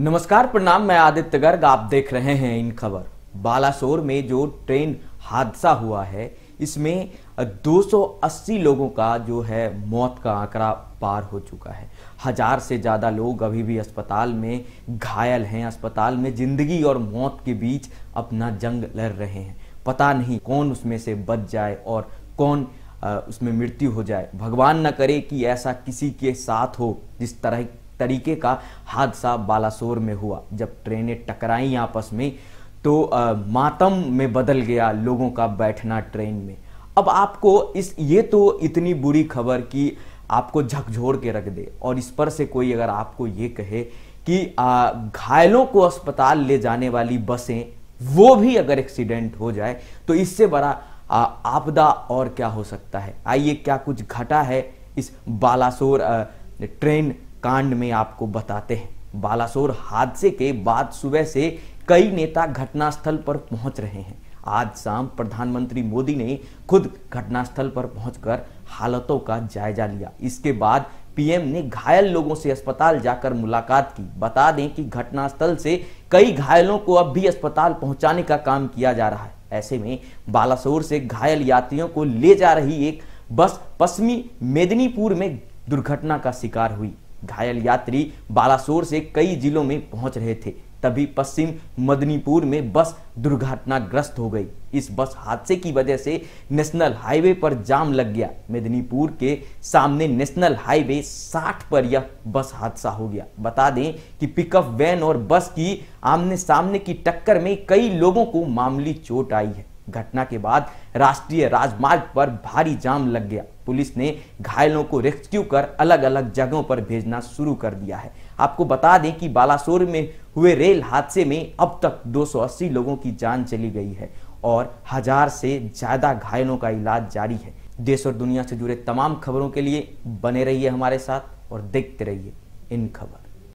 नमस्कार प्रणाम मैं आदित्य गर्ग आप देख रहे हैं इन खबर बालासोर में जो ट्रेन हादसा हुआ है इसमें 280 लोगों का जो है मौत का आंकड़ा पार हो चुका है हजार से ज़्यादा लोग अभी भी अस्पताल में घायल हैं अस्पताल में जिंदगी और मौत के बीच अपना जंग लड़ रहे हैं पता नहीं कौन उसमें से बच जाए और कौन उसमें मृत्यु हो जाए भगवान न करे कि ऐसा किसी के साथ हो जिस तरह तरीके का हादसा बालासोर में हुआ जब ट्रेनें टकराई आपस में तो आ, मातम में बदल गया लोगों का बैठना ट्रेन में अब आपको इस ये तो इतनी बुरी खबर कि आपको झकझोर के रख दे और इस पर से कोई अगर आपको ये कहे कि घायलों को अस्पताल ले जाने वाली बसें वो भी अगर एक्सीडेंट हो जाए तो इससे बड़ा आपदा और क्या हो सकता है आइए क्या कुछ घटा है इस बालासोर आ, ट्रेन कांड में आपको बताते हैं बालासोर हादसे के बाद सुबह से कई नेता घटनास्थल पर पहुंच रहे हैं आज शाम प्रधानमंत्री मोदी ने खुद घटनास्थल पर पहुंचकर हालतों का जायजा लिया इसके बाद पीएम ने घायल लोगों से अस्पताल जाकर मुलाकात की बता दें कि घटनास्थल से कई घायलों को अब भी अस्पताल पहुंचाने का काम किया जा रहा है ऐसे में बालासोर से घायल यात्रियों को ले जा रही एक बस पश्चिमी मेदिनीपुर में दुर्घटना का शिकार हुई घायल यात्री बालासोर से कई जिलों में पहुंच रहे थे तभी पश्चिम मदनीपुर में बस दुर्घटनाग्रस्त हो गई इस बस हादसे की वजह से नेशनल हाईवे पर जाम लग गया मेदनीपुर के सामने नेशनल हाईवे 60 पर यह बस हादसा हो गया बता दें कि पिकअप वैन और बस की आमने सामने की टक्कर में कई लोगों को मामूली चोट आई है घटना के बाद राष्ट्रीय राजमार्ग पर भारी जाम लग गया पुलिस ने घायलों को रेस्क्यू कर अलग अलग जगहों पर भेजना शुरू कर दिया है आपको बता दें कि बालासोर में हुए रेल हादसे में अब तक 280 लोगों की जान चली गई है और हजार से ज्यादा घायलों का इलाज जारी है देश और दुनिया से जुड़े तमाम खबरों के लिए बने रहिए हमारे साथ और देखते रहिए इन खबर